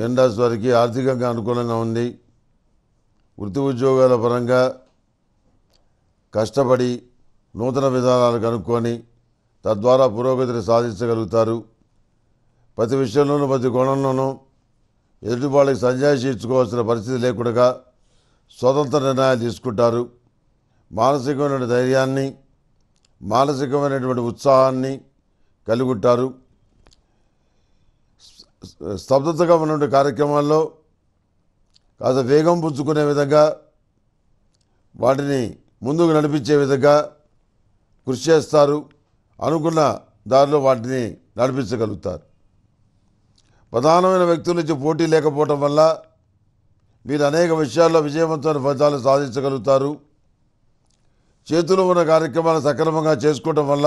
మీనరాశి వారికి ఆర్థికంగా అనుకూలంగా ఉంది వృత్తి ఉద్యోగాల పరంగా కష్టపడి నూతన విధానాలు కనుక్కొని తద్వారా పురోగతిని సాధించగలుగుతారు ప్రతి విషయంలోనూ ప్రతి కోణంలోనూ ఎదుటివాళ్ళకి సంజాయిషి ఇచ్చుకోవాల్సిన పరిస్థితి లేకుండా స్వతంత్ర నిర్ణయాలు తీసుకుంటారు మానసికమైన ధైర్యాన్ని మానసికమైనటువంటి ఉత్సాహాన్ని కలుగుంటారు స్తబ్దతగా ఉన్నటువంటి కార్యక్రమాల్లో కాస్త వేగం పుంజుకునే విధంగా వాటిని ముందుకు నడిపించే విధంగా కృషి చేస్తారు అనుకున్న దారిలో వాటిని నడిపించగలుగుతారు ప్రధానమైన వ్యక్తుల నుంచి పోటీ లేకపోవటం వల్ల మీరు అనేక విషయాల్లో విజయవంతమైన ఫలితాలు సాధించగలుగుతారు చేతిలో ఉన్న కార్యక్రమాలు సక్రమంగా చేసుకోవటం వల్ల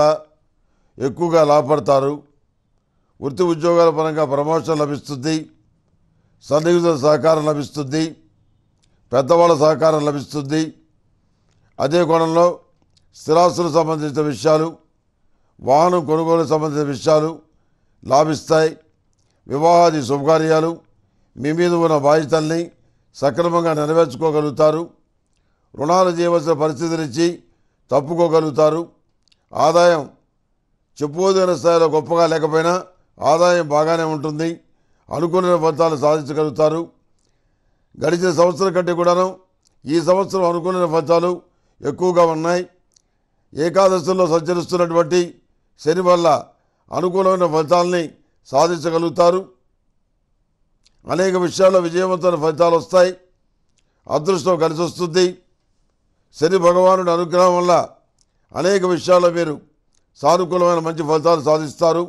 ఎక్కువగా లాభపడతారు వృత్తి ఉద్యోగాల పరంగా ప్రమోషన్ లభిస్తుంది సన్నిహితుల సహకారం లభిస్తుంది పెద్దవాళ్ళ సహకారం లభిస్తుంది అదే కోణంలో స్థిరాస్తులకు సంబంధించిన విషయాలు వాహనం కొనుగోలు సంబంధించిన విషయాలు లాభిస్తాయి వివాహాది శుభకార్యాలు మీ మీద ఉన్న బాధ్యతల్ని సక్రమంగా నెరవేర్చుకోగలుగుతారు రుణాలు చేయవలసిన పరిస్థితి నుంచి తప్పుకోగలుగుతారు ఆదాయం చెప్పుకోదైన స్థాయిలో గొప్పగా లేకపోయినా ఆదాయం బాగానే ఉంటుంది అనుకున్న ఫలితాలు సాధించగలుగుతారు గడిచిన సంవత్సరం కంటే కూడాను ఈ సంవత్సరం అనుకున్న ఫలితాలు ఎక్కువగా ఉన్నాయి ఏకాదశిలో సంచరిస్తున్నటువంటి శని వల్ల అనుకూలమైన ఫలితాలని సాధించగలుగుతారు అనేక విషయాల్లో విజయవంతమైన ఫలితాలు వస్తాయి అదృష్టం కలిసి వస్తుంది శని భగవానుడి అనుగ్రహం వల్ల అనేక విషయాల్లో మీరు సానుకూలమైన మంచి ఫలితాలు సాధిస్తారు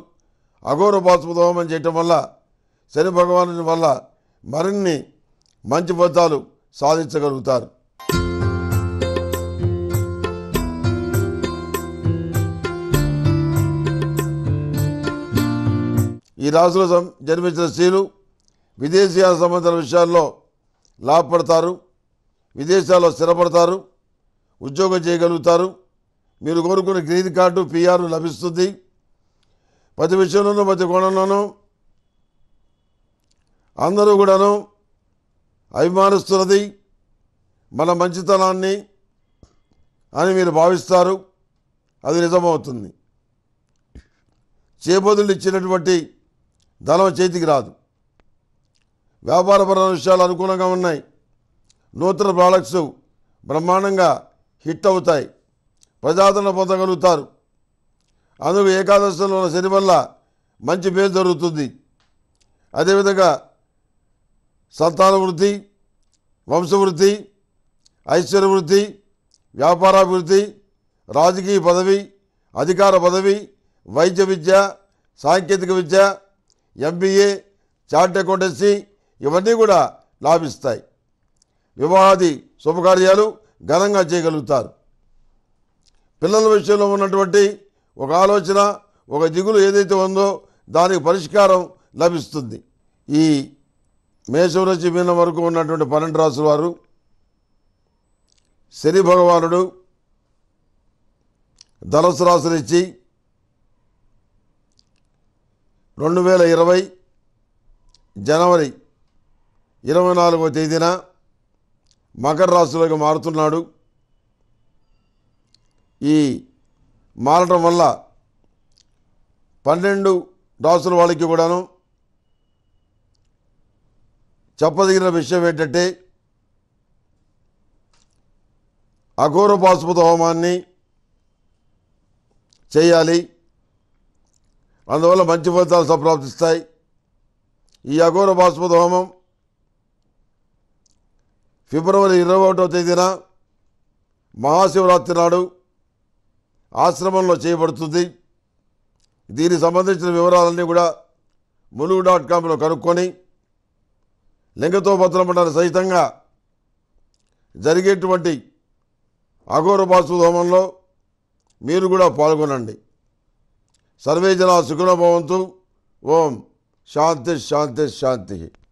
అఘోర బాసుపదోమం చేయటం వల్ల శని భగవాను వల్ల మరిన్ని మంచి ఫలితాలు సాధించగలుగుతారు ఈ రాశులు జన్మించిన స్త్రీలు విదేశీయాల సంబంధించిన విషయాల్లో లాభపడతారు విదేశాల్లో స్థిరపడతారు ఉద్యోగం చేయగలుగుతారు మీరు కోరుకున్న గ్రీన్ కార్డు పిఆర్ లభిస్తుంది ప్రతి విషయంలోనూ ప్రతి కోణంలోనూ అందరూ కూడాను అభిమానిస్తున్నది మన మంచితనాన్ని అని మీరు భావిస్తారు అది నిజమవుతుంది చేబోదులు ఇచ్చినటువంటి ధనం చేతికి రాదు వ్యాపారపర విషయాలు అనుకూలంగా ఉన్నాయి నూతన ప్రోడక్ట్స్ బ్రహ్మాండంగా హిట్ అవుతాయి ప్రజాదరణ పొందగలుగుతారు అందుకు ఏకాదశంలో ఉన్న శని వల్ల మంచి పేరు జరుగుతుంది అదేవిధంగా సంతాన వృద్ధి వంశవృద్ధి ఐశ్వర్యవృద్ధి వ్యాపారాభివృద్ధి రాజకీయ పదవి అధికార పదవి వైద్య విద్య సాంకేతిక విద్య ఎంబీఏ చార్ట్ అకౌంటెన్సీ ఇవన్నీ కూడా లాభిస్తాయి వివాహాది శుభకార్యాలు ఘనంగా చేయగలుగుతారు పిల్లల విషయంలో ఉన్నటువంటి ఒక ఆలోచన ఒక దిగులు ఏదైతే ఉందో దానికి పరిష్కారం లభిస్తుంది ఈ మేషం నుంచి మీన వరకు ఉన్నటువంటి పన్నెండు రాసుల వారు శని భగవానుడు ధనుసు రాశునిచ్చి రెండు వేల ఇరవై జనవరి ఇరవై నాలుగవ తేదీన మకర రాశిలోకి మారుతున్నాడు ఈ మారడం వల్ల పన్నెండు రాసుల వాళ్ళకి కూడాను చెప్పదగిన విషయం ఏంటంటే అఘోర పాశుపత హోమాన్ని చేయాలి అందువల్ల మంచి ఫలితాలు సంప్రాప్తిస్తాయి ఈ అఘోర బాస్పద హోమం ఫిబ్రవరి ఇరవై ఒకటో తేదీన మహాశివరాత్రి నాడు ఆశ్రమంలో చేయబడుతుంది దీనికి సంబంధించిన వివరాలన్నీ కూడా ములుగు డాట్ కామ్లో కనుక్కొని లింగతో మండలి సహితంగా జరిగేటువంటి అఘోర బాసుధోమంలో మీరు కూడా పాల్గొనండి సర్వే జన భవంతు ఓం శాంతి శాంతి శాంతి